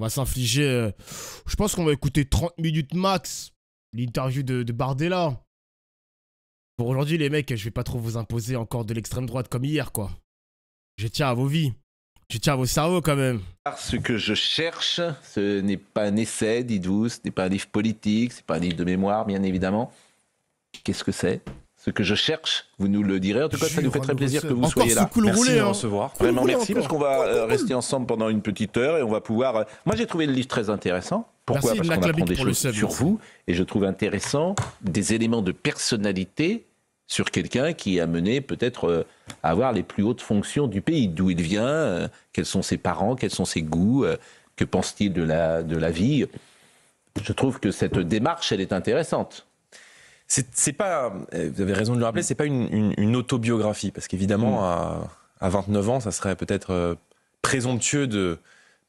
On va s'infliger. Euh, je pense qu'on va écouter 30 minutes max. L'interview de, Bardella. Pour aujourd'hui, les mecs, je vais pas trop vous imposer encore de l'extrême droite comme hier, quoi. Je tiens à vos vies. Je tiens à vos cerveaux quand même. Ce que je cherche, ce n'est pas un essai, dites-vous, ce n'est pas un livre politique, c'est pas un livre de mémoire, bien évidemment. Qu'est-ce que c'est ce que je cherche, vous nous le direz. En tout cas, ça nous fait très hein, plaisir que vous soyez là. Cool merci de hein. recevoir. Vraiment merci parce qu'on va euh, rester ensemble pendant une petite heure et on va pouvoir. Euh, moi, j'ai trouvé le livre très intéressant. Pourquoi Parce qu'on apprend des choses sur vous et je trouve intéressant des éléments de personnalité sur quelqu'un qui a mené peut-être euh, à avoir les plus hautes fonctions du pays, d'où il vient, quels sont ses parents, quels sont ses goûts, que pense-t-il de la, de la vie. Je trouve que cette démarche, elle est intéressante c'est pas, euh, vous avez raison de le rappeler, c'est pas une, une, autobiographie, parce qu'évidemment, mm. à, à, 29 ans, ça serait peut-être euh, présomptueux de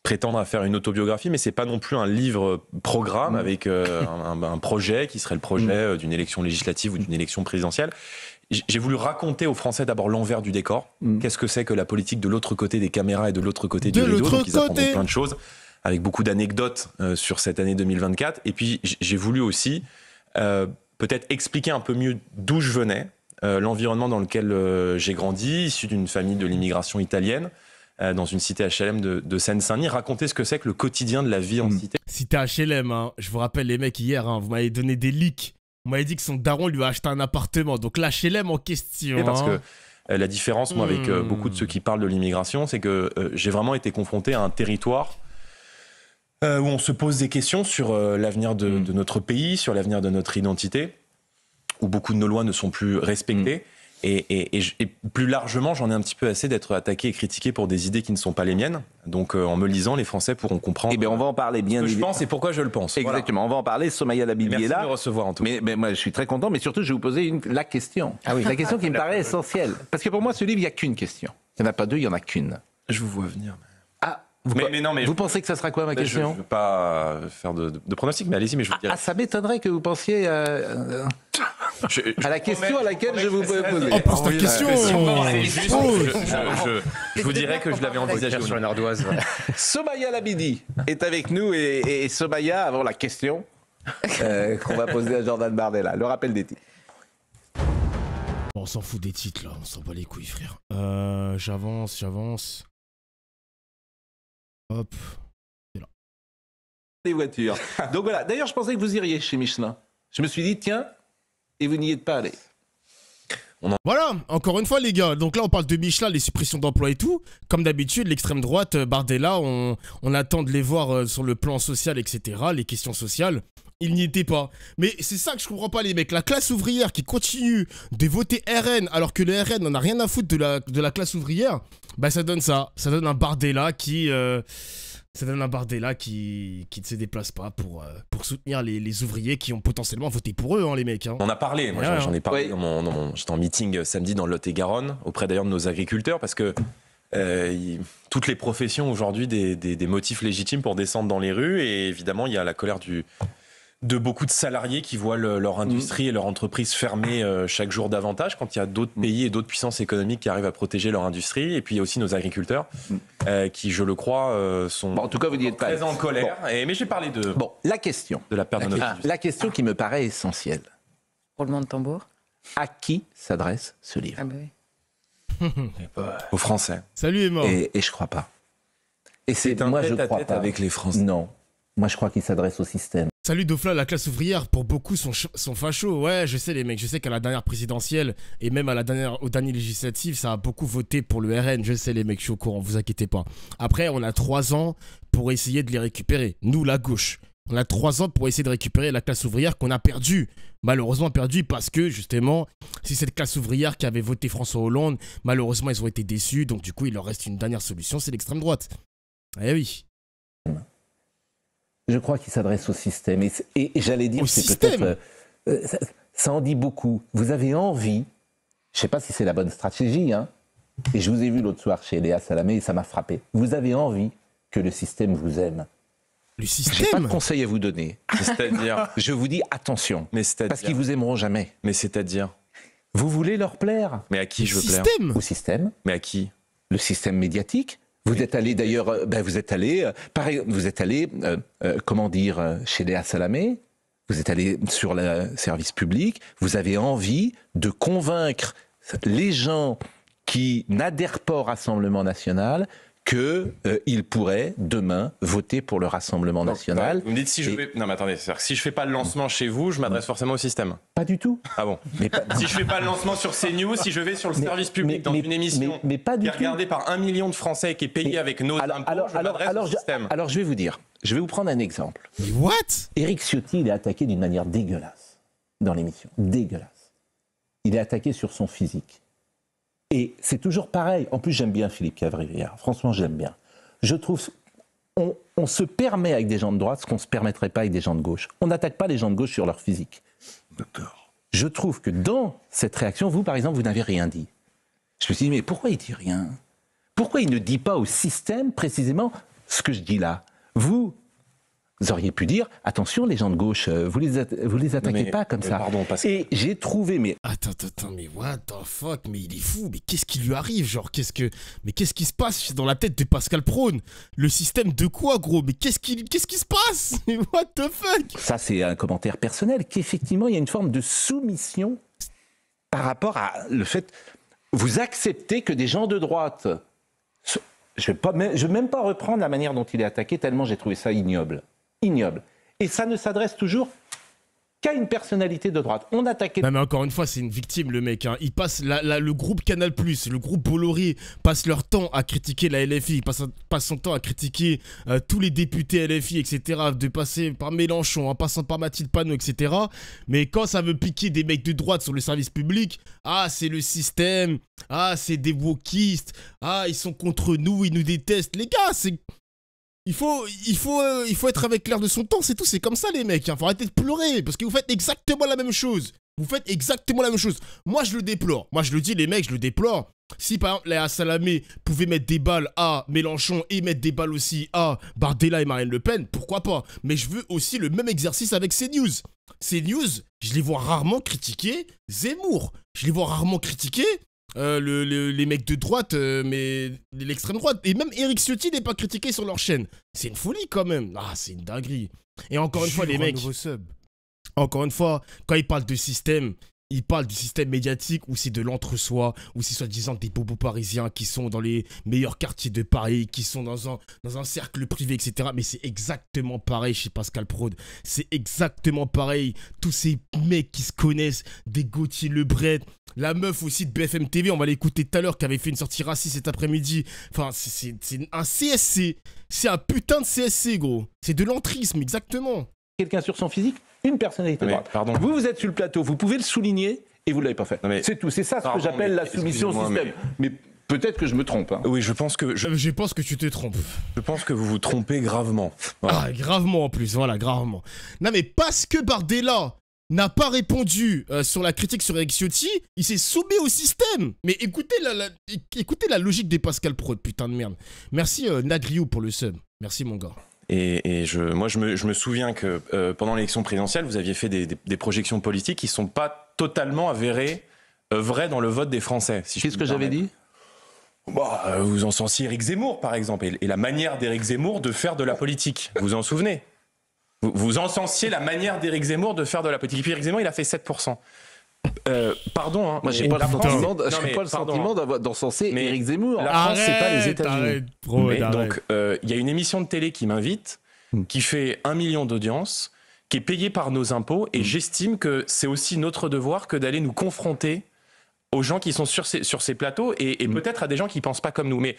prétendre à faire une autobiographie, mais c'est pas non plus un livre euh, programme mm. avec un, un, projet qui serait le projet mm. d'une élection législative ou d'une élection présidentielle. J'ai voulu raconter aux Français d'abord l'envers du décor. Qu'est-ce que c'est que la politique de l'autre côté des caméras et de l'autre côté du rideau Donc ils apprendront plein de choses avec beaucoup d'anecdotes sur cette année 2024. Et puis j'ai voulu aussi peut-être expliquer un peu mieux d'où je venais, euh, l'environnement dans lequel euh, j'ai grandi, issu d'une famille de l'immigration italienne, euh, dans une cité HLM de, Seine-Saint-Denis. Raconter ce que c'est que le quotidien de la vie en hmm. cité. Cité HLM, hein. je vous rappelle les mecs hier, hein, vous m'avez donné des leaks. Vous m'avez dit que son daron lui a acheté un appartement, donc l'HLM en question. parce hein. que la différence, moi, avec hmm. beaucoup de ceux qui parlent de l'immigration, c'est que j'ai vraiment été confronté à un territoire euh, où on se pose des questions sur euh, l'avenir mm. de, notre pays, sur l'avenir de notre identité, où beaucoup de nos lois ne sont plus respectées. Mm. Et, plus largement, j'en ai un petit peu assez d'être attaqué et critiqué pour des idées qui ne sont pas les miennes. Donc, euh, en me lisant, les Français pourront comprendre. et eh bien, on va en parler bien. Ce que je pense et pourquoi je le pense. Exactement. On va en parler. Somaya Labibi est là. Merci de recevoir en tout cas. Mais, moi, je suis très content. Mais surtout, je vais vous poser la question. Ah oui. La question qui me paraît essentielle. Parce que pour moi, ce livre, il n'y a qu'une question. Il n'y en a pas deux, il n'y en a qu'une. Je vous vois venir. Vous, non, mais vous pensez que ça sera quoi ma question Je ne veux pas euh, faire de, pronostic, mais allez-y, mais je vous ah, dirai. Ah, ça m'étonnerait que vous pensiez à la question à laquelle je vous pouvais poser. pose ta question oh, oh. Je vous dirais que je l'avais envisagé sur une ardoise. Somaya Labidi est avec nous et, et Somaya, avant la question euh, qu'on va poser à Jordan Bardella, le rappel des titres. On s'en fout des titres là, on s'en bat les couilles frère. Euh, j'avance, j'avance. Hop. Là. Les voitures. Donc voilà. D'ailleurs, je pensais que vous iriez chez Michelin. Je me suis dit, tiens, et vous n'y êtes pas allé. Voilà, encore une fois les gars, donc là on parle de Michelin, les suppressions d'emplois et tout. Comme d'habitude, l'extrême droite, euh, Bardella, on, on attend de les voir euh, sur le plan social, etc., les questions sociales. Il n'y était pas. Mais c'est ça que je comprends pas les mecs, la classe ouvrière qui continue de voter RN alors que le RN n'en a rien à foutre de la, classe ouvrière, bah ça donne ça. Ça donne un Bardella qui... Euh, c'est un Bardella qui, qui ne se déplace pas pour, euh, pour soutenir les, ouvriers qui ont potentiellement voté pour eux, hein, les mecs. Hein. On a parlé, moi j'en ai parlé. j'étais en meeting euh, samedi dans Lot-et-Garonne, auprès d'ailleurs de nos agriculteurs, parce que euh, toutes les professions aujourd'hui des, motifs légitimes pour descendre dans les rues, et évidemment il y a la colère du, de beaucoup de salariés qui voient leur industrie mm. et leur entreprise fermer euh, chaque jour davantage quand il y a d'autres mm. pays et d'autres puissances économiques qui arrivent à protéger leur industrie. Et puis il y a aussi nos agriculteurs mm. euh, qui, je le crois, euh, sont en tout cas, vous très pas. en colère. Et, mais j'ai parlé de, bon, la question, de la perte de La question qui me paraît essentielle. Roulement de tambour. À qui s'adresse ce livre ah, bah Aux Français. Salut Emma. Et, et je crois pas. Et c'est moi je crois tête avec les Français. Non, moi, je crois qu'il s'adresse au système. Salut Dofla, la classe ouvrière, pour beaucoup sont, fachos. Ouais, je sais les mecs, je sais qu'à la dernière présidentielle et même à la dernière, au dernier législatif, ça a beaucoup voté pour le RN. Je sais les mecs, je suis au courant, vous inquiétez pas. Après, on a trois ans pour essayer de les récupérer. Nous, la gauche. On a trois ans pour essayer de récupérer la classe ouvrière qu'on a perdue. Malheureusement perdue parce que, justement, si cette classe ouvrière qui avait voté François Hollande. Malheureusement, ils ont été déçus. Donc, du coup, il leur reste une dernière solution, c'est l'extrême droite. Eh oui je crois qu'il s'adresse au système. Et, j'allais dire, c'est peut-être. Euh, euh, ça, en dit beaucoup. Vous avez envie, je ne sais pas si c'est la bonne stratégie, hein, et je vous ai vu l'autre soir chez Léa Salamé et ça m'a frappé. Vous avez envie que le système vous aime. Le système J'ai pas de conseil à vous donner. C'est-à-dire Je vous dis attention. Mais parce qu'ils vous aimeront jamais. Mais c'est-à-dire Vous voulez leur plaire. Mais à qui je veux système. plaire Au système. Mais à qui Le système médiatique vous êtes allé d'ailleurs, euh, ben, vous êtes allé, euh, vous êtes allé, euh, comment dire, chez Léa Salamé, vous êtes allé sur le service public, vous avez envie de convaincre les gens qui n'adhèrent pas au Rassemblement national qu'il euh, pourrait pourrait demain voter pour le Rassemblement national. Vous me dites si je vais... Non mais attendez, si je fais pas le lancement chez vous, je m'adresse forcément au système. Pas du tout. Ah bon. Si je fais pas le lancement sur CNews, si je vais sur le service public dans une émission mais, pas du qui est regardée par un million de Français et qui est payée avec nos alors, impôts, je au système. alors je vais vous dire, je vais vous prendre un exemple. what Éric Ciotti, il est attaqué d'une manière dégueulasse dans l'émission. Dégueulasse. Il est attaqué sur son physique. Et c'est toujours pareil. En plus, j'aime bien Philippe Cavrivière. Franchement, j'aime bien. Je trouve. On, se permet avec des gens de droite ce qu'on ne se permettrait pas avec des gens de gauche. On n'attaque pas les gens de gauche sur leur physique. D'accord. Je trouve que dans cette réaction, vous, par exemple, vous n'avez rien dit. Je me suis dit, mais pourquoi il dit rien Pourquoi il ne dit pas au système précisément ce que je dis là Vous, vous auriez pu dire, attention les gens de gauche, euh, vous les, vous les attaquez pas comme ça. Pardon, parce Et j'ai trouvé, mais... Attends, attends, mais what the fuck, mais il est fou, mais qu'est-ce qui lui arrive, genre, qu'est-ce que... Mais qu'est-ce qui se passe dans la tête de Pascal Prône Le système de quoi, gros Mais qu'est-ce qui, qu'est-ce qui se passe What the fuck Ça, c'est un commentaire personnel, qu'effectivement, il y a une forme de soumission par rapport à le fait... Vous acceptez que des gens de droite... Je ne vais, même pas reprendre la manière dont il est attaqué, tellement j'ai trouvé ça ignoble ignoble. Et ça ne s'adresse toujours qu'à une personnalité de droite. On attaquait. Non, mais encore une fois, c'est une victime, le mec. Hein. Il passe la, le groupe Canal, le groupe Bolloré, passe leur temps à critiquer la LFI, passe, son temps à critiquer euh, tous les députés LFI, etc. De passer par Mélenchon, en passant par Mathilde Panot, etc. Mais quand ça veut piquer des mecs de droite sur le service public, ah, c'est le système, ah, c'est des wokistes, ah, ils sont contre nous, ils nous détestent. Les gars, c'est. Il faut, il, faut, euh, il faut être avec l'air de son temps, c'est tout, c'est comme ça les mecs, il hein. faut arrêter de pleurer, parce que vous faites exactement la même chose. Vous faites exactement la même chose. Moi je le déplore, moi je le dis les mecs, je le déplore. Si par exemple la Salamé pouvait mettre des balles à Mélenchon et mettre des balles aussi à Bardella et Marine Le Pen, pourquoi pas Mais je veux aussi le même exercice avec CNews. CNews, je les vois rarement critiquer Zemmour. Je les vois rarement critiquer euh, le, les mecs de droite, euh, mais l'extrême droite. Et même Eric Ciotti n'est pas critiqué sur leur chaîne. C'est une folie quand même. Ah, c'est une dinguerie. Et encore une fois, les mecs. Encore une fois, quand ils parlent de système, il parle du système médiatique ou c'est de l'entre-soi ou c'est soi-disant des bobos parisiens qui sont dans les meilleurs quartiers de Paris, qui sont dans un, dans un cercle privé, etc. Mais c'est exactement pareil chez Pascal Prod. C'est exactement pareil. Tous ces mecs qui se connaissent, des Gauthier Lebret, la meuf aussi de BFM TV, on va l'écouter tout à l'heure, qui avait fait une sortie raciste cet après-midi. Enfin, c'est un CSC. C'est un putain de CSC, gros. C'est de l'entrisme, exactement. Quelqu'un sur son physique une personnalité Pardon. Vous, vous êtes sur le plateau, vous pouvez le souligner et vous ne l'avez pas fait. C'est tout. C'est ça ce que j'appelle la soumission au système. mais, Peut-être que je me trompe. Hein. Oui, je pense que euh, je... pense que tu te trompes. Je pense que vous vous trompez gravement. Ah, gravement en plus, voilà, gravement. Non mais parce que Bardella n'a pas répondu euh, sur la critique sur Eric il s'est soumis au système. Mais écoutez la, écoutez la logique des Pascal Prod, putain de merde. Merci euh, pour le sub. Merci mon gars. Et, moi, je me, souviens que euh, pendant l'élection présidentielle, vous aviez fait des, projections politiques qui ne sont pas totalement avérées, euh, vraies dans le vote des Français. C'est Qu'est-ce que j'avais dit bah, euh, Vous encensiez Éric Zemmour, par exemple, et, la manière d'Éric Zemmour de faire de la politique. Vous vous en souvenez vous, vous encensiez la manière d'Éric Zemmour de faire de la politique. Et puis Éric Zemmour, il a fait 7%. Euh, pardon, hein, moi j'ai pas, le sentiment hein. d'encenser Eric Zemmour. La France, c'est pas les États-Unis. Donc, il euh, y a une émission de télé qui m'invite, hmm. qui fait un million d'audience, qui est payée par nos impôts, et hmm. j'estime que c'est aussi notre devoir que d'aller nous confronter aux gens qui sont sur ces, plateaux et, hmm. peut-être à des gens qui pensent pas comme nous. Mais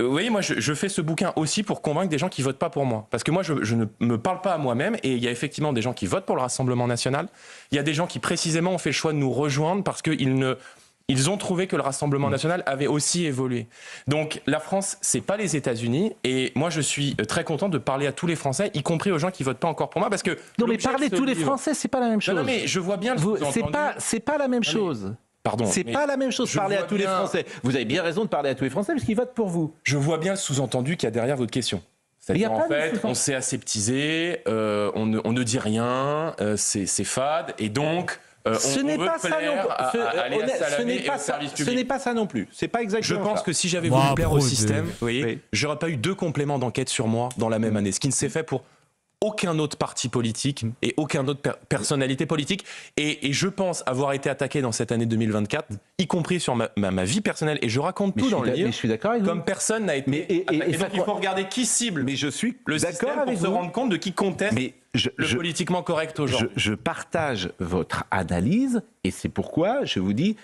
euh, vous voyez, moi, je, fais ce bouquin aussi pour convaincre des gens qui votent pas pour moi. Parce que moi, je, ne me parle pas à moi-même. Et il y a effectivement des gens qui votent pour le Rassemblement national. Il y a des gens qui, précisément, ont fait le choix de nous rejoindre parce qu'ils ne ils ont trouvé que le Rassemblement mm. national avait aussi évolué. Donc la France, c'est pas les États-Unis, et moi je suis euh, très content de parler à tous les Français, y compris aux gens qui votent pas encore pour moi, parce que non mais parler tous les Français, c'est pas la même chose. Non, mais je vois bien. vous C'est pas c'est pas la même chose. C'est pas la même chose de parler à tous les Français. Vous avez bien raison de parler à tous les Français parce qu'ils votent pour vous. Je vois bien le sous-entendu qu'il y a derrière votre question. C'est-à-dire, en fait, on s'est aseptisé, euh, on, ne, dit rien, euh, c'est fade, et donc. ce n'est pas, n'est pas ça non plus. C'est pas exactement. Je pense que si j'avais voulu plaire au système, j'aurais pas eu deux compléments d'enquête sur moi dans la même année. Ce qui ne s'est fait pour aucun autre parti politique et aucun autre personnalité politique. Et, je pense avoir été attaqué dans cette année 2024, y compris sur ma, vie personnelle. Et je raconte tout dans le livre. suis d'accord Comme personne n'a été. Mais, il faut regarder qui cible. Mais je suis le système pour se rendre compte de qui conteste. Mais je, le politiquement correct aujourd'hui. Je, je partage votre analyse et c'est pourquoi je vous dis,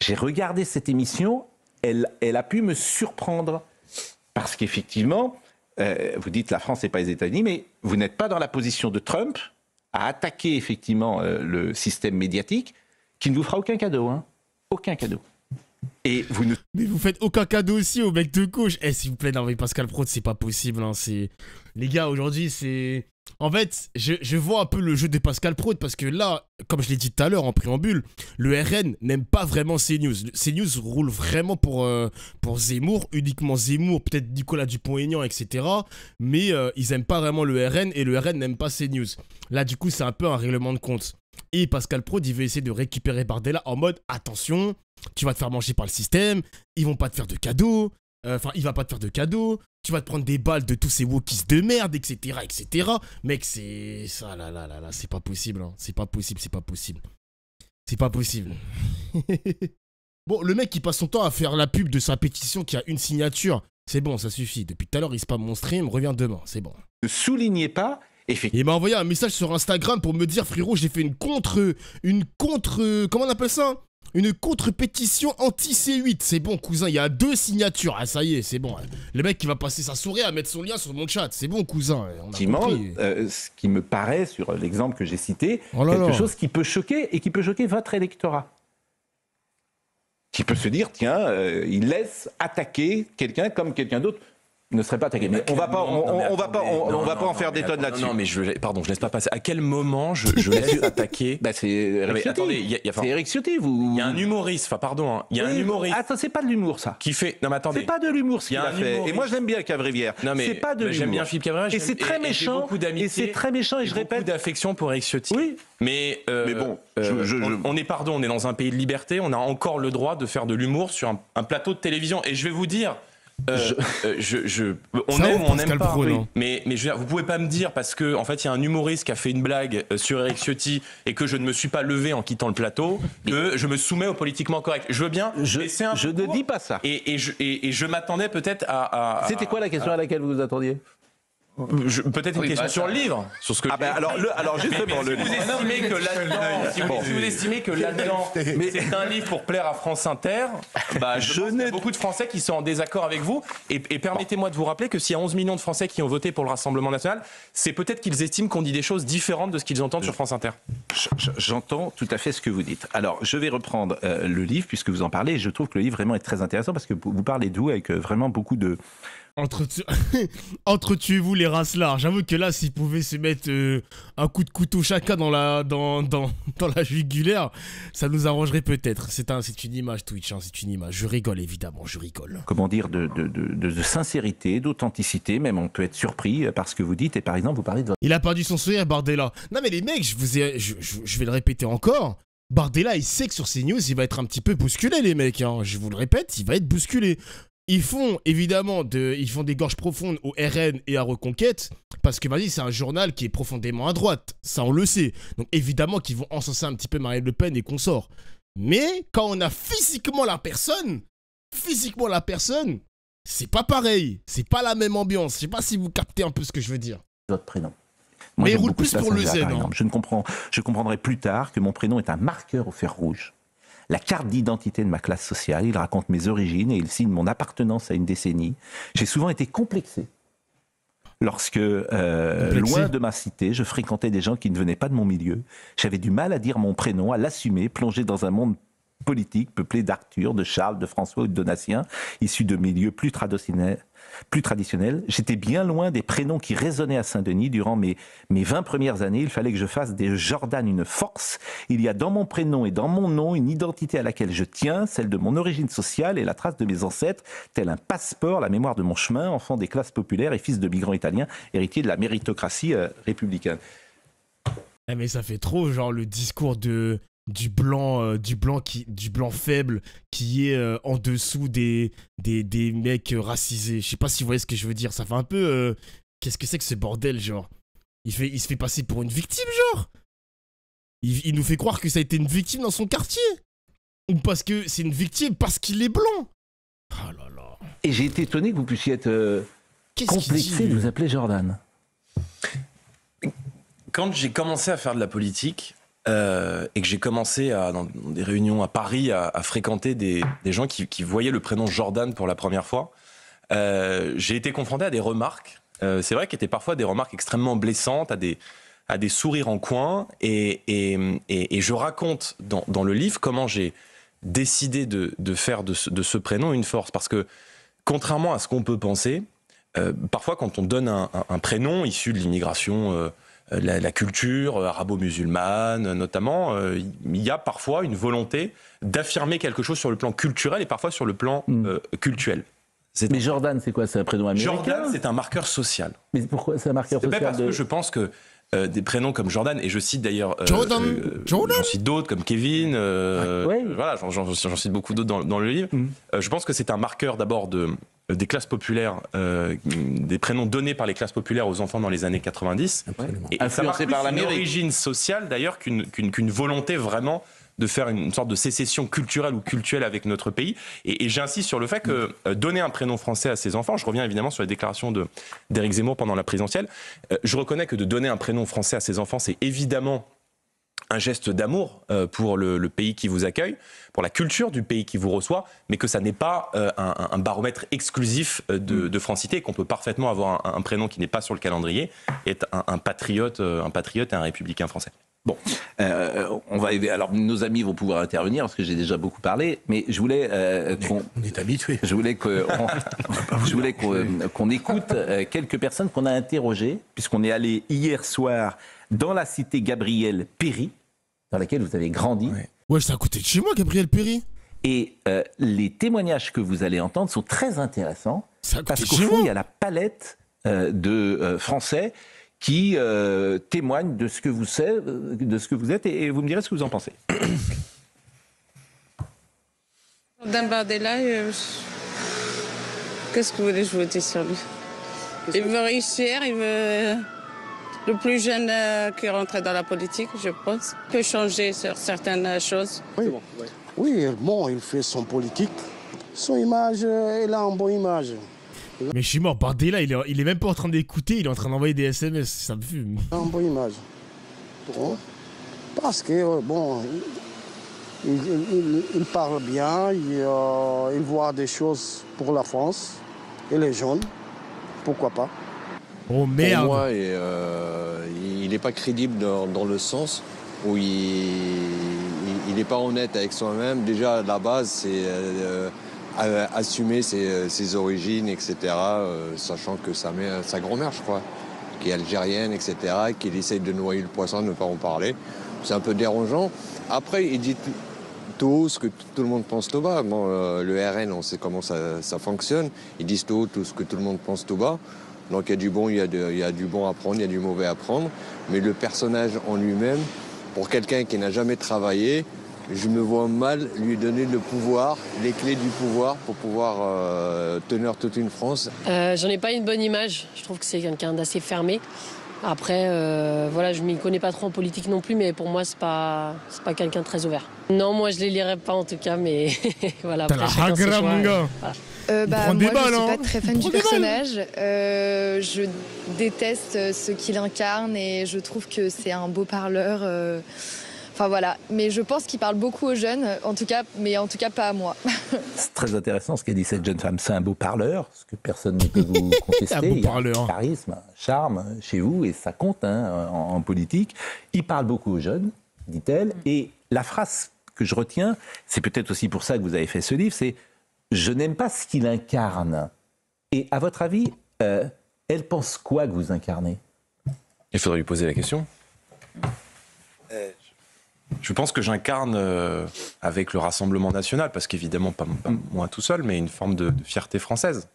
j'ai regardé cette émission, elle, elle a pu me surprendre. Parce qu'effectivement, euh, vous dites la France n'est pas les États-Unis, mais vous n'êtes pas dans la position de Trump à attaquer effectivement euh, le système médiatique qui ne vous fera aucun cadeau. Hein. Aucun cadeau. Et vous ne... vous faites aucun cadeau aussi au mec de gauche. Eh, s'il vous plaît, non, mais Pascal Prod, c'est pas possible. Hein, les gars, aujourd'hui, c'est. En fait, je, vois un peu le jeu de Pascal Proud parce que là, comme je l'ai dit tout à l'heure en préambule, le RN n'aime pas vraiment CNews. CNews roule vraiment pour, euh, pour Zemmour, uniquement Zemmour, peut-être Nicolas Dupont-Aignan, etc. Mais euh, ils n'aiment pas vraiment le RN et le RN n'aime pas CNews. Là, du coup, c'est un peu un règlement de compte. Et Pascal Proud, il veut essayer de récupérer Bardella en mode attention, tu vas te faire manger par le système, ils vont pas te faire de cadeaux, euh, enfin, il va pas te faire de cadeaux. Tu vas te prendre des balles de tous ces wokis de merde, etc., etc. Mec, c'est ça, là, là, là, là, c'est pas possible. Hein. C'est pas possible, c'est pas possible. C'est pas possible. bon, le mec qui passe son temps à faire la pub de sa pétition qui a une signature, c'est bon, ça suffit. Depuis tout à l'heure, il se passe mon stream, reviens demain, c'est bon. Ne soulignez pas il m'a envoyé un message sur Instagram pour me dire frérot j'ai fait une contre une contre comment on appelle ça une contre-pétition anti-C8. C'est bon, cousin, il y a deux signatures. Ah, ça y est, c'est bon. Le mec qui va passer sa souris à mettre son lien sur mon chat. C'est bon, cousin. Effectivement, euh, ce qui me paraît, sur l'exemple que j'ai cité, oh quelque chose qui peut choquer et qui peut choquer votre électorat. Qui peut se dire, tiens, euh, il laisse attaquer quelqu'un comme quelqu'un d'autre ne serait pas attaqué. Mais, on va pas, on, va pas, on, va pas en faire des tonnes là-dessus. Non, mais je, pardon, je laisse pas passer. À quel moment je, je laisse bah, attaquer c'est Eric Ciotti. vous. Il y a un humoriste. Enfin, pardon. Hein. Il y a un humoriste. Ah, c'est pas de l'humour, ça. Qui fait Non, mais attendez. C'est pas de l'humour. Il y a fait. Et moi, j'aime bien Cavrivière. Non, mais c'est pas de l'humour. J'aime bien Philippe Cavrivière. Et c'est très méchant. Et c'est très méchant. Et je répète. Beaucoup d'affection pour Eric Ciotti. Oui. Mais euh, mais bon, euh, on est pardon, on est dans un pays de liberté. On a encore le droit de faire de l'humour sur un plateau de télévision. Et je vais vous dire. Euh, euh, je, on aime ou on n'aime pas. Mais, mais je vous pouvez pas me dire parce que en fait il y a un humoriste qui a fait une blague euh, sur Eric Ciotti et que je ne me suis pas levé en quittant le plateau que je me soumets au politiquement correct. Je veux bien. Je, un je ne dis pas ça. Et, je, m'attendais peut-être à. C'était quoi la question à laquelle vous vous attendiez Peut-être une question bah, sur le livre, sur ce que. Ah, bah, alors, le, alors justement, le vous que si, vous estimez que là-dedans, c'est un livre pour plaire à France Inter, bah, je, y a beaucoup de Français qui sont en désaccord avec vous. Et, permettez-moi de vous rappeler que s'il y a 11 millions de Français qui ont voté pour le Rassemblement National, c'est peut-être qu'ils estiment qu'on dit des choses différentes de ce qu'ils entendent sur France Inter. J'entends tout à fait ce que vous dites. Alors, je vais reprendre euh, le livre puisque vous en parlez. je trouve que le livre vraiment est très intéressant parce que vous parlez d'où avec euh, vraiment beaucoup de entre Entretuez-vous les races larges. J'avoue que là, s'ils pouvaient se mettre euh, un coup de couteau chacun dans la, dans, dans, dans la jugulaire, ça nous arrangerait peut-être. C'est un, une image Twitch, hein, c'est une image. Je rigole évidemment, je rigole. Comment dire, de, de, sincérité, d'authenticité, même on peut être surpris euh, par ce que vous dites. Et par exemple, vous parlez de... Il a perdu son sourire, Bardella. Non mais les mecs, je, vous je, vais le répéter encore. Bardella, il sait que sur ces news, il va être un petit peu bousculé, les mecs. Hein. Je vous le répète, il va être bousculé. Ils font évidemment de, ils font des gorges profondes au RN et à Reconquête parce que vas-y c'est un journal qui est profondément à droite, ça on le sait. Donc évidemment qu'ils vont encenser un petit peu Marine Le Pen et qu'on sort. Mais quand on a physiquement la personne, physiquement la personne, c'est pas pareil, c'est pas la même ambiance. Je sais pas si vous captez un peu ce que je veux dire. Votre prénom. Mais roule plus pour le Z. Hein. Je ne comprends, je comprendrai plus tard que mon prénom est un marqueur au fer rouge la carte d'identité de ma classe sociale, il raconte mes origines et il signe mon appartenance à une décennie. J'ai souvent été complexé lorsque, euh, loin de ma cité, je fréquentais des gens qui ne venaient pas de mon milieu. J'avais du mal à dire mon prénom, à l'assumer, plongé dans un monde politique peuplé d'Arthur, de Charles, de François ou de Donatien, issus de milieux plus traditionnels plus traditionnel, J'étais bien loin des prénoms qui résonnaient à Saint-Denis. Durant mes, mes 20 premières années, il fallait que je fasse des Jordan une force. Il y a dans mon prénom et dans mon nom une identité à laquelle je tiens, celle de mon origine sociale et la trace de mes ancêtres, tel un passeport, la mémoire de mon chemin, enfant des classes populaires et fils de migrants italiens, héritier de la méritocratie euh, républicaine. Ah, mais ça fait trop, genre, le discours de du blanc euh, du blanc qui du blanc faible qui est euh, en dessous des, des, mecs euh, racisés. Je sais pas si vous voyez ce que je veux dire. Ça fait un peu qu'est-ce que c'est que ce bordel genre Il fait il se fait passer pour une victime genre. Il, nous fait croire que ça a été une victime dans son quartier ou parce que c'est une victime parce qu'il est blanc. Oh là là. Et j'ai été étonné que vous puissiez être complexé de vous appeler Jordan. Quand j'ai commencé à faire de la politique, euh, et que j'ai commencé à, dans des réunions à Paris à, fréquenter des, gens qui, voyaient le prénom Jordan pour la première fois, euh, j'ai été confronté à des remarques. Euh, c'est vrai étaient parfois des remarques extrêmement blessantes, à des, à des sourires en coin. Et, je raconte dans, le livre comment j'ai décidé de, faire de ce, prénom une force. Parce que, contrairement à ce qu'on peut penser, parfois quand on donne un prénom issu de l'immigration euh, la, culture euh, arabo-musulmane euh, notamment, il y a parfois une volonté d'affirmer quelque chose sur le plan culturel et parfois sur le plan culturel. Hmm. cultuel. Mais Jordan, c'est quoi C'est un prénom américain Jordan, c'est un marqueur social. Mais pourquoi c'est un marqueur social parce que je pense que euh, des prénoms comme Jordan, et je cite d'ailleurs. Euh, euh, Jordan, J'en cite d'autres comme Kevin, voilà, j'en cite beaucoup d'autres dans, le livre. Mm. je pense que c'est un marqueur d'abord de, des classes populaires, des prénoms donnés par les classes populaires aux enfants dans les années 90. Et, ça marque par une origine sociale d'ailleurs qu'une qu'une volonté vraiment de faire une sorte de sécession culturelle ou cultuelle avec notre pays. Et, j'insiste sur le fait que euh, donner un prénom français à ses enfants, je reviens évidemment sur la déclaration d'Éric Zemmour pendant la présidentielle, euh, je reconnais que de donner un prénom français à ses enfants, c'est évidemment un geste d'amour euh, pour le, pays qui vous accueille, pour la culture du pays qui vous reçoit, mais que ça n'est pas un, baromètre exclusif mm. de, francité, qu'on peut parfaitement avoir un, prénom qui n'est pas sur le calendrier, et être un, patriote, un patriote et un républicain français. Bon, euh, on va Alors, nos amis vont pouvoir intervenir parce que j'ai déjà beaucoup parlé, mais je voulais euh, qu'on. est habitué. Je voulais qu'on je écoute euh, quelques personnes qu'on a interrogées, puisqu'on est allé hier soir dans la cité Gabriel Péry, dans laquelle vous avez grandi. Ouais, c'est à côté de chez moi, Gabriel Péry. Et les témoignages que vous allez entendre sont très intéressants, parce qu'au fond, il y a la palette de Français qui euh, témoigne de ce que vous, savez, êtes et, vous me direz ce que vous en pensez. Jordan Bardella, euh, qu'est-ce que vous voulez que vous sur lui Il veut réussir, il veut. Euh, le plus jeune qui est rentré dans la politique, je pense, peut changer sur certaines choses. Oui, bon, oui bon, il fait son politique. Son image, il a une bonne image. Mais je suis mort, Bardella, il est, il est même pas en train d'écouter, il est en train d'envoyer des SMS, ça me fume. Un bon image. Pourquoi Parce que, euh, bon, il, parle bien, euh, il, voit des choses pour la France et les jeunes, pourquoi pas Oh merde Pour moi, euh, il est pas crédible dans, le sens où il est pas honnête avec soi-même. Déjà, à la base, c'est assumer ses, origines, etc., euh, sachant que sa, met sa grand-mère, je crois, qui est algérienne, etc., qu'il essaye de noyer le poisson, de ne pas en parler. C'est un peu dérangeant. Après, il dit tout, haut ce que tout le monde pense tout bas. Bon, euh, le RN, on sait comment ça, fonctionne. Il dit tout haut tout ce que tout le monde pense tout bas. Donc il y a du bon, il a, y a du bon à prendre, il y a du mauvais à prendre. Mais le personnage en lui-même, pour quelqu'un qui n'a jamais travaillé, je me vois mal lui donner le pouvoir, les clés du pouvoir pour pouvoir euh, tenir toute une France. Euh, j'en ai pas une bonne image. Je trouve que c'est quelqu'un d'assez fermé. Après, euh, voilà, je m'y connais pas trop en politique non plus, mais pour moi, c'est pas, pas quelqu'un très ouvert. Non, moi, je les lirai pas en tout cas, mais voilà. moi, je suis pas hein. très fan du personnage. Euh, je déteste ce qu'il incarne et je trouve que c'est un beau parleur. Enfin voilà, mais je pense qu'il parle beaucoup aux jeunes, en tout cas, mais en tout cas pas à moi. C'est très intéressant ce qu'a dit cette jeune femme. C'est un beau parleur, ce que personne ne peut vous contester. un beau Il charisme, charme chez vous, et ça compte hein, en, politique. Il parle beaucoup aux jeunes, dit-elle, mm. et la phrase que je retiens, c'est peut-être aussi pour ça que vous avez fait ce livre, c'est je n'aime pas ce qu'il incarne. Et à votre avis, euh, elle pense quoi que vous incarnez Il faudrait lui poser la question. Euh, je pense que j'incarne euh, avec le Rassemblement national, parce qu'évidemment, pas, mm. moi tout seul, mais une forme de, fierté française.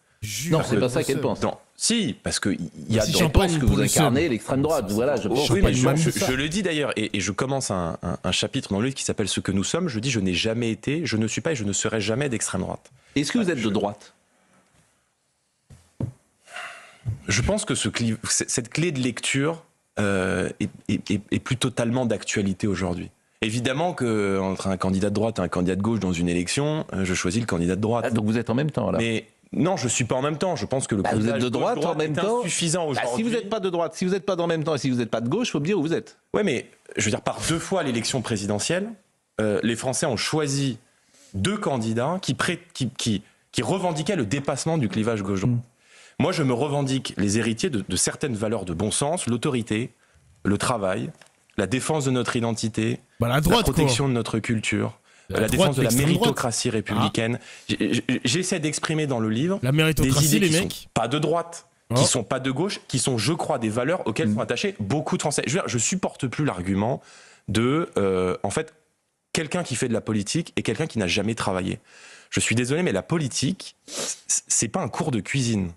non, c'est pas ça qu'elle pense. Si, parce qu'il y a si dans pense que vous incarnez l'extrême droite. Voilà, je, je, le dis d'ailleurs, et, je commence un, chapitre dans le livre qui s'appelle Ce que nous sommes. Je dis je n'ai jamais été, je ne suis pas et je ne serai jamais d'extrême droite. Est-ce que vous êtes de droite Je pense que ce cette clé de lecture euh, est plus totalement d'actualité aujourd'hui. Évidemment qu'entre un candidat de droite et un candidat de gauche dans une élection, euh, je choisis le candidat de droite. Ah, donc vous êtes en même temps là. Mais non, je ne suis pas en même temps. Je pense que le bah, candidat de droite, en même temps. Suffisant bah, si vous n'êtes pas de droite, si vous n'êtes pas en même temps, et si vous n'êtes pas de gauche, faut me dire où vous êtes. Oui, mais je veux dire par deux fois l'élection présidentielle, euh, les Français ont choisi deux candidats qui, qui, qui, revendiquaient le dépassement du clivage gauche droite. Mm. Moi, je me revendique les héritiers de certaines valeurs de bon sens, l'autorité, le travail, la défense de notre identité, bah, la, protection de notre culture. La, défense de la méritocratie républicaine. Ah. J'essaie d'exprimer dans le livre la des idées les qui mecs. Sont pas de droite, qui oh. sont pas de gauche, qui sont, je crois, des valeurs auxquelles sont mm. attachés beaucoup de Français. Je, veux supporte plus l'argument de, euh, en fait, quelqu'un qui fait de la politique et quelqu'un qui n'a jamais travaillé. Je suis désolé, mais la politique, c'est pas un cours de cuisine.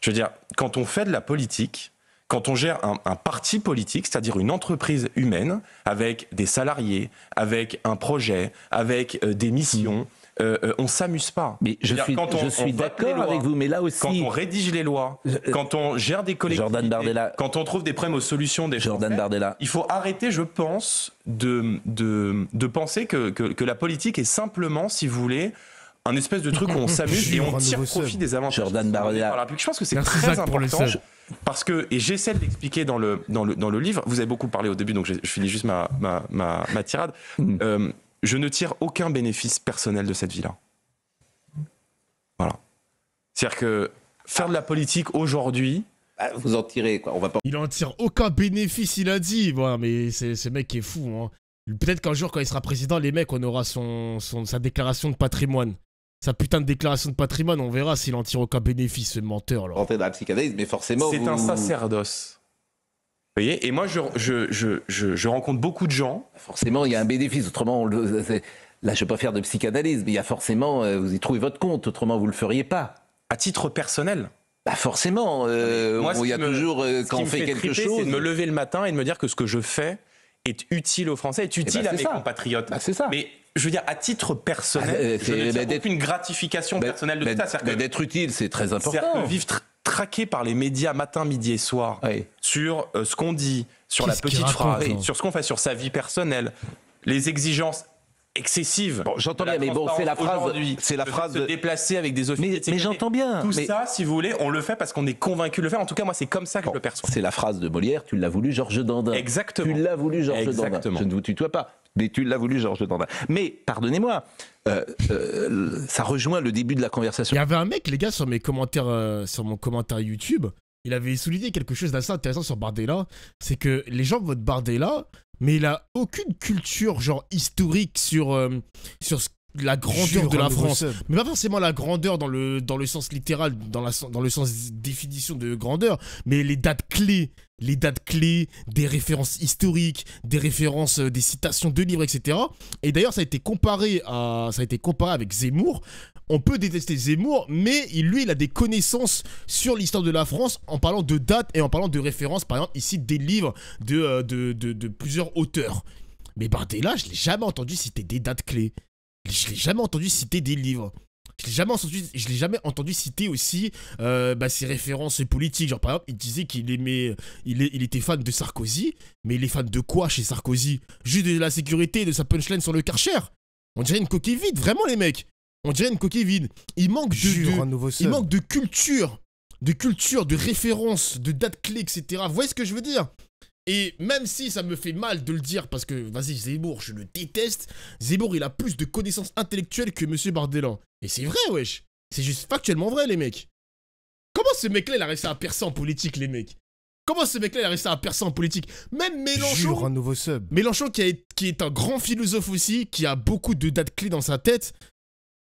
Je veux dire, quand on fait de la politique, quand on gère un, parti politique, c'est-à-dire une entreprise humaine, avec des salariés, avec un projet, avec euh, des missions, on mmh. ne euh, euh, on s'amuse pas. Mais je suis, je suis d'accord avec vous, mais là aussi, quand on rédige les lois, quand on gère des collectivités, quand on trouve des problèmes aux solutions des il faut arrêter, je pense, de de, penser que, la politique est simplement, si vous voulez, un espèce de truc où on s'amuse et on tire profit des avantages. Jordan Bardella. je pense que c'est très important parce que, et j'essaie de l'expliquer dans le, dans, le, dans le livre, vous avez beaucoup parlé au début, donc je, finis juste ma, ma, ma, tirade, mm. euh, je ne tire aucun bénéfice personnel de cette vie-là. Voilà. C'est-à-dire que faire de la politique aujourd'hui, bah, vous en tirez, quoi. On va pas... Il en tire aucun bénéfice, il a dit. Voilà, mais ce mec qui est fou. Hein. Peut-être qu'un jour, quand il sera président, les mecs, on aura son, son, sa déclaration de patrimoine sa putain de déclaration de patrimoine, on verra s'il en tire aucun bénéfice, ce menteur. dans la psychanalyse, mais forcément. C'est un sacerdoce. Vous voyez Et moi, je, je, je, je, rencontre beaucoup de gens. Forcément, il y a un bénéfice, autrement, là, je ne vais pas faire de psychanalyse, mais il y a forcément, euh, vous y trouvez votre compte, autrement, vous ne le feriez pas. À titre personnel bah forcément, euh, moi, il y a toujours, euh, quand on fait, quelque chose. C'est de me lever le matin et de me dire que ce que je fais est utile aux Français, est utile eh ben, à mes compatriotes. Bah, c'est ça. Mais je veux dire, à titre personnel, ah, euh, c'est bah, une gratification bah, personnelle de tout bah, ça. D'être utile, c'est très important. vivre traqué par les médias matin, midi et soir sur euh, ce qu'on dit, sur la petite phrase, sur ce qu'on fait, sur sa vie personnelle, les exigences excessives. j'entends bien, mais bon, c'est la phrase. C'est la phrase de se déplacer avec des officiers. Mais, j'entends bien. Tout ça, si vous voulez, on le fait parce qu'on est convaincu de le faire. En tout cas, moi, c'est comme ça que je le perçois. C'est la phrase de Molière. Tu l'as voulu, Georges Dandin. Exactement. Tu l'as voulu, Georges Dandin. Je ne vous tutoie pas. Mais tu l'as voulu, Georges Dandin. Mais, pardonnez-moi, euh, euh, ça rejoint le début de la conversation. Il y avait un mec, les gars, sur, mes commentaires, euh, sur mon commentaire YouTube, il avait souligné quelque chose d'assez intéressant sur Bardella. C'est que les gens votent Bardella, mais il a aucune culture, genre, historique sur, sur ce la grandeur de la France, mais pas forcément la grandeur dans le, dans le sens littéral, dans, la, dans le sens définition de grandeur, mais les dates clés, les dates clés, des références historiques, des références, euh, des citations de livres, etc. Et d'ailleurs, ça a été comparé à, ça a été comparé avec Zemmour. On peut détester Zemmour, mais lui, il a des connaissances sur l'histoire de la France en parlant de dates et en parlant de références, par exemple ici des livres de, euh, de, plusieurs auteurs. Mais là, je l'ai jamais entendu citer des dates clés je l'ai jamais entendu citer des livres. Je l'ai jamais entendu, je l'ai jamais entendu citer aussi euh, bah, ses références politiques. Genre par exemple, il disait qu'il aimait, il, il, était fan de Sarkozy, mais il est fan de quoi chez Sarkozy Juste de la sécurité de sa punchline sur le Karcher. On dirait une coquille vide, vraiment les mecs. On dirait une coquille vide. Il manque de, il manque de culture, de culture, de référence, de date clé, etc. Vous voyez ce que je veux dire et même si ça me fait mal de le dire, parce que, vas-y, Zemmour, je le déteste, Zemmour, il a plus de connaissances intellectuelles que Monsieur Bardelan. Et c'est vrai, wesh. C'est juste factuellement vrai, les mecs. Comment ce mec-là, il a réussi à percer en politique, les mecs Comment ce mec-là, il a réussi à percer en politique Même Mélenchon... un nouveau sub. Mélenchon, qui, qui est un grand philosophe aussi, qui a beaucoup de dates clés dans sa tête.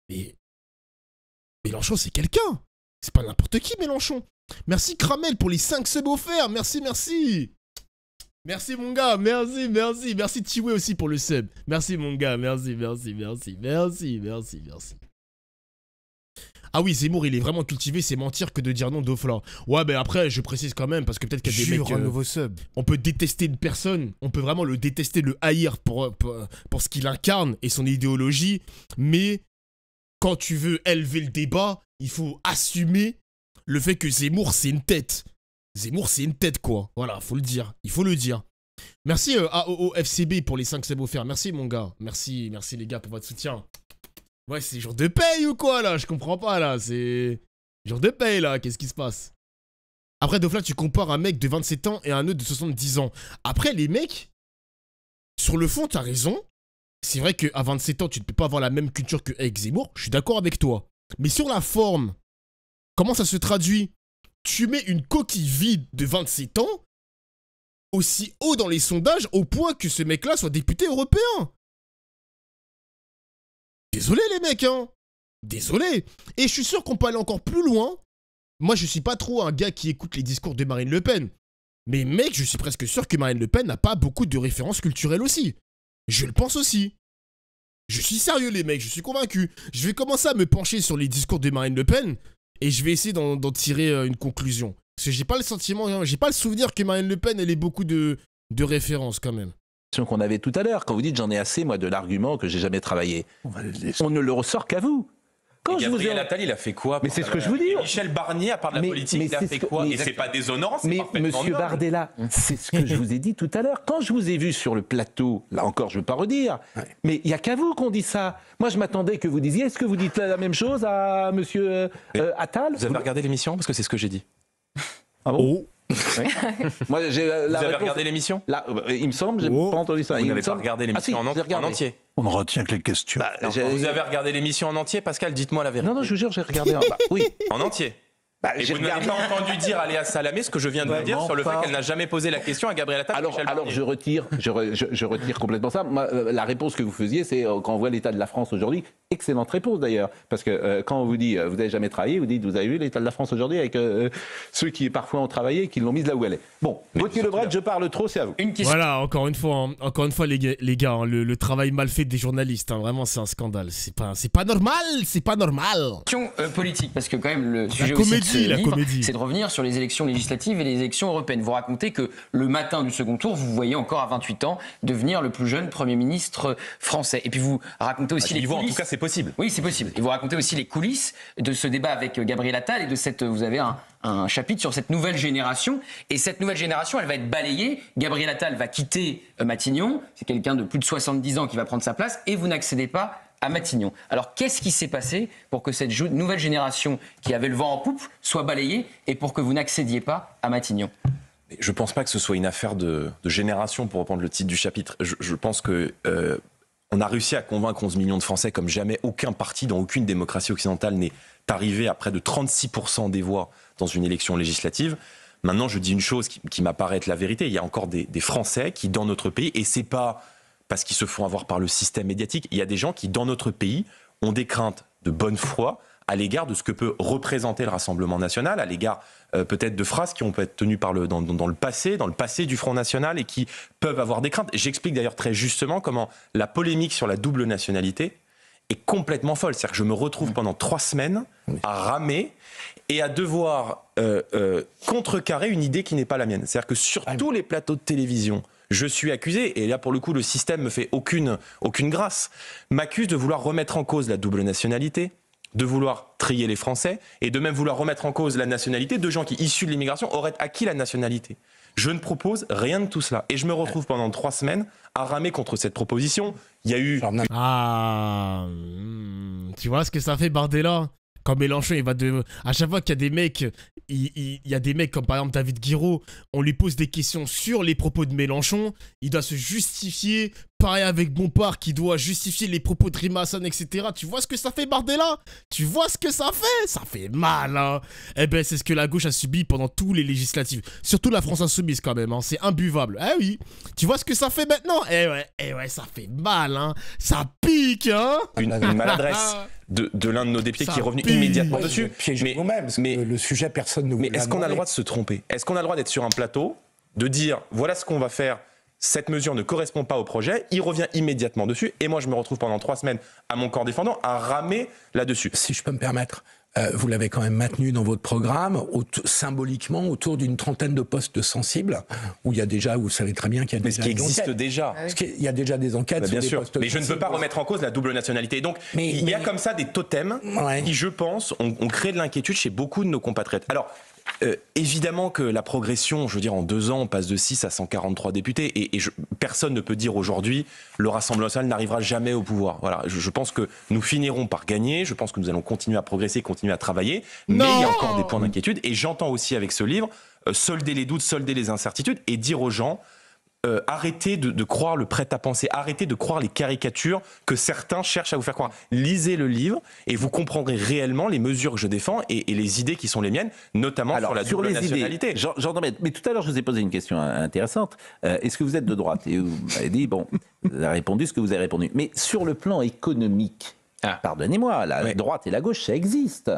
Mais... Mélenchon, c'est quelqu'un. C'est pas n'importe qui, Mélenchon. Merci, Kramel, pour les 5 subs offerts. Merci, merci. Merci mon gars, merci, merci, merci Tiwe aussi pour le sub. Merci mon gars, merci, merci, merci, merci, merci, merci. Ah oui, Zemmour, il est vraiment cultivé, c'est mentir que de dire non fleur Ouais, mais après, je précise quand même, parce que peut-être qu'il y a des mecs... un euh, nouveau sub. On peut détester une personne, on peut vraiment le détester, le haïr pour, pour, pour ce qu'il incarne et son idéologie, mais quand tu veux élever le débat, il faut assumer le fait que Zemmour, c'est une tête. Zemmour, c'est une tête, quoi. Voilà, faut le dire. Il faut le dire. Merci euh, AOOFCB pour les 5 subs offerts. Merci, mon gars. Merci, merci, les gars, pour votre soutien. Ouais, c'est genre de paye ou quoi, là Je comprends pas, là. C'est genre de paye, là. Qu'est-ce qui se passe Après, Dofla, tu compares un mec de 27 ans et un autre de 70 ans. Après, les mecs, sur le fond, t'as raison. C'est vrai qu'à 27 ans, tu ne peux pas avoir la même culture que avec Zemmour. Je suis d'accord avec toi. Mais sur la forme, comment ça se traduit tu mets une coquille vide de 27 ans aussi haut dans les sondages au point que ce mec-là soit député européen. Désolé les mecs, hein. Désolé. Et je suis sûr qu'on peut aller encore plus loin. Moi, je suis pas trop un gars qui écoute les discours de Marine Le Pen. Mais mec, je suis presque sûr que Marine Le Pen n'a pas beaucoup de références culturelles aussi. Je le pense aussi. Je suis sérieux les mecs, je suis convaincu. Je vais commencer à me pencher sur les discours de Marine Le Pen et je vais essayer d'en tirer euh, une conclusion. Parce que j'ai pas le sentiment, hein, j'ai pas le souvenir que Marine Le Pen, elle ait beaucoup de, de références quand même qu'on avait tout à l'heure, quand vous dites j'en ai assez, moi, de l'argument que j'ai jamais travaillé. on ne le ressort qu'à vous. Attal, il a fait quoi Mais c'est ce que je vous dis. Michel Barnier, à part de la mais, politique, il a fait quoi Et c'est pas désonant, c'est Mais Monsieur Bardella, c'est ce que je vous ai dit tout à l'heure. Quand je vous ai vu sur le plateau, là encore, je ne veux pas redire, mais il n'y a qu'à vous qu'on dit ça. Moi, je m'attendais que vous disiez. Est-ce que vous dites la même chose à Monsieur euh, euh, Attal Vous avez regardé l'émission parce que c'est ce que j'ai dit. Ah bon oh. Moi, j'ai Vous avez regardé l'émission Là, euh, il me semble, j'ai oh. pas entendu ça. Vous n'avez pas regardé ah, l'émission en, entier On ne retient que les questions. Bah, vous avez regardé l'émission en entier, Pascal Dites-moi la vérité. Non, non, je vous jure, j'ai regardé. oui. En entier bah, vous n'avez pas entendu dire à Léa Salamé ce que je viens de vous bah, dire sur le fait qu'elle n'a jamais posé la question à Gabriel Attal Alors, alors je retire, je, retire complètement ça. Euh, la réponse que vous faisiez, c'est euh, quand on voit l'état de la France aujourd'hui, Excellente réponse d'ailleurs, parce que euh, quand on vous dit euh, vous n'avez jamais travaillé, vous dites vous avez vu l'état de la France aujourd'hui avec euh, ceux qui parfois ont travaillé et qui l'ont mise là où elle est. Bon, Gauthier je parle trop, c'est à vous. Voilà, encore une fois, hein. encore une fois les gars, les gars hein, le, travail mal fait des journalistes, hein. vraiment c'est un scandale. C'est pas, c'est pas normal, c'est pas normal. Question politique, parce que quand même le sujet la la comédie, c'est de revenir sur les élections législatives et les élections européennes. Vous racontez que le matin du second tour, vous voyez encore à 28 ans devenir le plus jeune premier ministre français, et puis vous racontez aussi ah, les possible. Oui, c'est possible. Et vous racontez aussi les coulisses de ce débat avec euh, Gabriel Attal et de cette. Euh, vous avez un, chapitre sur cette nouvelle génération. Et cette nouvelle génération, elle va être balayée. Gabriel Attal va quitter euh, Matignon. C'est quelqu'un de plus de 70 ans qui va prendre sa place. Et vous n'accédez pas à Matignon. Alors qu'est-ce qui s'est passé pour que cette nouvelle génération qui avait le vent en poupe soit balayée et pour que vous n'accédiez pas à Matignon Je ne pense pas que ce soit une affaire de, génération, pour reprendre le titre du chapitre. Je, pense que on a réussi à convaincre 11 millions de Français comme jamais aucun parti dans aucune démocratie occidentale n'est arrivé à près de 36% des voix dans une élection législative. Maintenant, je dis une chose qui, m'apparaît être la vérité. Il y a encore des, des Français qui, dans notre pays, et c'est pas parce qu'ils se font avoir par le système médiatique, il y a des gens qui, dans notre pays, ont des craintes de bonne foi à l'égard de ce que peut représenter le Rassemblement national, à l'égard euh, peut-être de phrases qui ont pu être tenues par le, dans, le passé, dans le passé du Front National et qui peuvent avoir des craintes. J'explique d'ailleurs très justement comment la polémique sur la double nationalité est complètement folle. C'est-à-dire que je me retrouve pendant trois semaines à ramer et à devoir euh, euh, contrecarrer une idée qui n'est pas la mienne. C'est-à-dire que sur ah tous les plateaux de télévision, je suis accusé, et là pour le coup le système me fait aucune, aucune grâce, m'accuse de vouloir remettre en cause la double nationalité, de vouloir trier les Français et de même vouloir remettre en cause la nationalité de gens qui, issus de l'immigration, auraient acquis la nationalité. Je ne propose rien de tout cela. Et je me retrouve pendant trois semaines à ramer contre cette proposition. Il y a eu... Ah... Hmm, tu vois ce que ça fait, Bardella quand Mélenchon, il va de... À chaque fois qu'il y a des mecs, il, y a des mecs comme par exemple David Guiraud, on lui pose des questions sur les propos de Mélenchon, il doit se justifier Pareil avec Bompard qui doit justifier les propos de Rima etc. Tu vois ce que ça fait, Bardella Tu vois ce que ça fait Ça fait mal, hein Eh ben, c'est ce que la gauche a subi pendant tous les législatives. Surtout la France Insoumise, quand même, hein. C'est imbuvable. Eh oui Tu vois ce que ça fait maintenant Eh ouais, eh ouais, ça fait mal, hein Ça pique, hein Une, maladresse de, l'un de nos députés qui est revenu immédiatement dessus. Mais, même mais, le sujet, personne ne Mais est-ce qu'on a le droit de se tromper Est-ce qu'on a le droit d'être sur un plateau, de dire, voilà ce qu'on va faire cette mesure ne correspond pas au projet, il revient immédiatement dessus, et moi je me retrouve pendant trois semaines à mon corps défendant à ramer là-dessus. Si je peux me permettre, euh, vous l'avez quand même maintenu dans votre programme, symboliquement autour d'une trentaine de postes sensibles, où il y a déjà, vous savez très bien qu'il y a déjà. qui des existe déjà. Ah il y a déjà des enquêtes. Bah, bien sûr. Des mais je ne peux pas remettre en cause la double nationalité. Donc, il y a comme ça des totems qui, je pense, ont on crée de l'inquiétude chez beaucoup de nos compatriotes. Alors, euh, évidemment que la progression, je veux dire, en deux ans, on passe de 6 à 143 députés. Et, personne ne peut dire aujourd'hui, le Rassemblement national n'arrivera jamais au pouvoir. Voilà, je, pense que nous finirons par gagner. Je pense que nous allons continuer à progresser, continuer à travailler. mais il y a encore des points d'inquiétude. Et j'entends aussi avec ce livre, euh, solder les doutes, solder les incertitudes et dire aux gens, euh, arrêtez de, croire le prêt-à-penser, arrêtez de croire les caricatures que certains cherchent à vous faire croire. Lisez le livre et vous comprendrez réellement les mesures que je défends et, les idées qui sont les miennes, notamment sur la sur double mais, tout à l'heure, je vous ai posé une question euh, intéressante. Euh, est-ce que vous êtes de droite Et vous m'avez dit, bon, vous avez répondu ce que vous avez répondu. Mais sur le plan économique, ah. pardonnez-moi, la droite et la gauche, ça existe.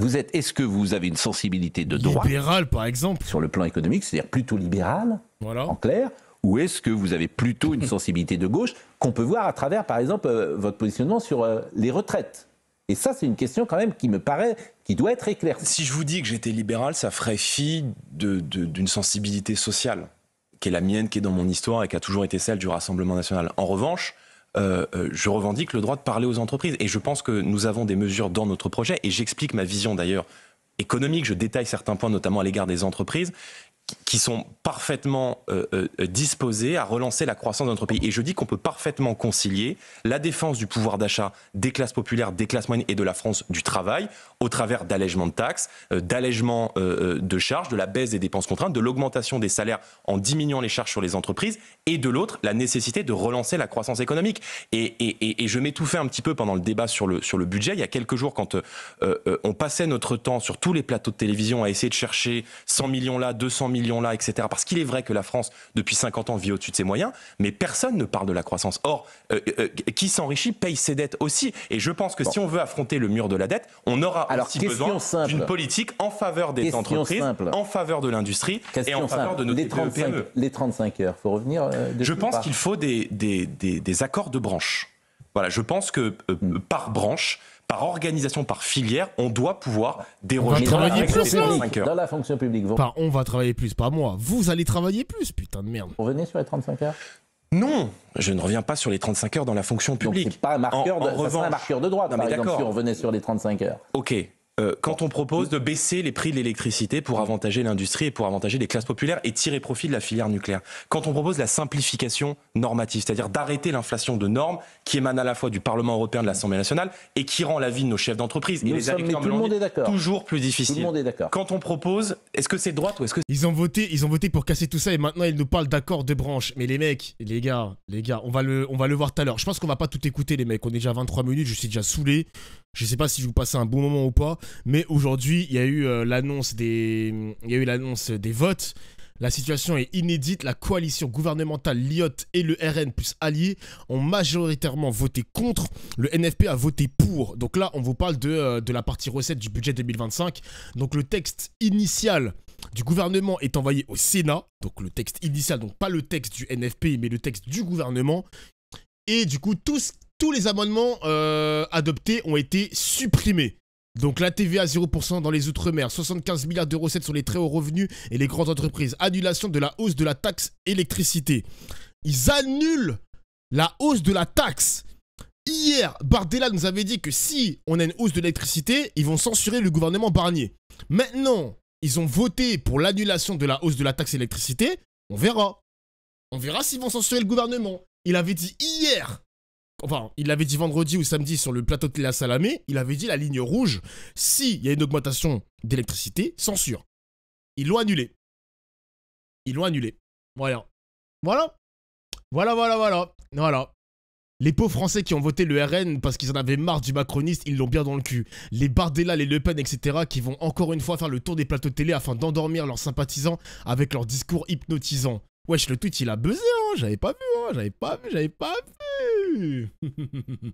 Vous êtes, est-ce que vous avez une sensibilité de droite libéral, par exemple. Sur le plan économique, c'est-à-dire plutôt libéral, voilà. en clair, ou est-ce que vous avez plutôt une sensibilité de gauche qu'on peut voir à travers, par exemple, euh, votre positionnement sur euh, les retraites et ça, c'est une question quand même qui me paraît, qui doit être éclaircie. Si je vous dis que j'étais libéral, ça ferait fi d'une sensibilité sociale, qui est la mienne, qui est dans mon histoire et qui a toujours été celle du Rassemblement national. En revanche, euh, euh, je revendique le droit de parler aux entreprises. Et je pense que nous avons des mesures dans notre projet, et j'explique ma vision d'ailleurs économique, je détaille certains points, notamment à l'égard des entreprises, qui sont parfaitement euh, euh, disposés à relancer la croissance de notre pays. Et je dis qu'on peut parfaitement concilier la défense du pouvoir d'achat des classes populaires, des classes moyennes et de la France du travail au travers d'allègements de taxes, euh, d'allègements de charges, de la baisse des dépenses contraintes, de l'augmentation des salaires en diminuant les charges sur les entreprises et de l'autre, la nécessité de relancer la croissance économique. Et, je m'étouffais un petit peu pendant le débat sur le, sur le budget. Il y a quelques jours, quand on passait notre temps sur tous les plateaux de télévision à essayer de chercher 100 millions là, 200 millions là etc. Parce qu'il est vrai que la France, depuis 50 ans, vit au-dessus de ses moyens, mais personne ne parle de la croissance. Or, euh, euh, euh, qui s'enrichit paye ses dettes aussi. Et je pense que si on veut affronter le mur de la dette, on aura Alors, aussi besoin d'une politique en faveur des entreprises, en faveur de l'industrie et en faveur de nos les 35, Les 35 heures, faut revenir. je pense qu'il faut des, des, des, accords de branche. Voilà, je pense que hmm. par branche, par organisation, par filière, on doit pouvoir déroger. On plus, Dans la fonction publique. on va travailler plus, pas moi. Vous allez travailler plus, putain de merde. On revenez sur les 35 heures non, je ne reviens pas sur les 35 heures dans la fonction publique. Donc pas un marqueur, de, un marqueur de droite, non, par mais exemple, si on revenait sur les 35 heures. Ok, euh, quand on propose de baisser les prix de l'électricité pour avantager l'industrie et pour avantager les classes populaires et tirer profit de la filière nucléaire. Quand on propose la simplification normative, c'est-à-dire d'arrêter l'inflation de normes qui émane à la fois du Parlement européen, de l'Assemblée nationale et qui rend la vie de nos chefs d'entreprise et les agriculteurs toujours plus difficile. Quand on propose, est-ce que c'est droite ou est-ce que ils ont voté, ils ont voté pour casser tout ça et maintenant ils nous parlent d'accord de branche. Mais les mecs, les gars, les gars, on va le, on va le voir tout à l'heure. Je pense qu'on va pas tout écouter les mecs. On est déjà 23 minutes, je suis déjà saoulé. Je ne sais pas si vous passez un bon moment ou pas, mais aujourd'hui, il y a eu euh, l'annonce des il y a eu l'annonce des votes. La situation est inédite. La coalition gouvernementale l'IOT et le RN plus alliés ont majoritairement voté contre. Le NFP a voté pour. Donc là, on vous parle de, euh, de la partie recette du budget 2025. Donc le texte initial du gouvernement est envoyé au Sénat. Donc le texte initial, donc pas le texte du NFP, mais le texte du gouvernement. Et du coup, tout ce tous les amendements euh, adoptés ont été supprimés. Donc la TVA 0% dans les Outre-mer, 75 milliards d'euros recettes sur les très hauts revenus et les grandes entreprises, annulation de la hausse de la taxe électricité. Ils annulent la hausse de la taxe. Hier, Bardella nous avait dit que si on a une hausse de l'électricité, ils vont censurer le gouvernement Barnier. Maintenant, ils ont voté pour l'annulation de la hausse de la taxe électricité. On verra. On verra s'ils vont censurer le gouvernement. Il avait dit hier enfin, il l'avait dit vendredi ou samedi sur le plateau de la Salamé, il avait dit la ligne rouge, s'il y a une augmentation d'électricité, censure. Ils l'ont annulé. Ils l'ont annulé. Voilà. Voilà. Voilà, voilà, voilà. Voilà. Les pauvres Français qui ont voté le RN parce qu'ils en avaient marre du macroniste, ils l'ont bien dans le cul. Les Bardella, les Le Pen, etc., qui vont encore une fois faire le tour des plateaux de télé afin d'endormir leurs sympathisants avec leurs discours hypnotisants. Wesh, le tweet, il a buzzé, hein J'avais pas vu, hein J'avais pas vu, j'avais pas vu Woo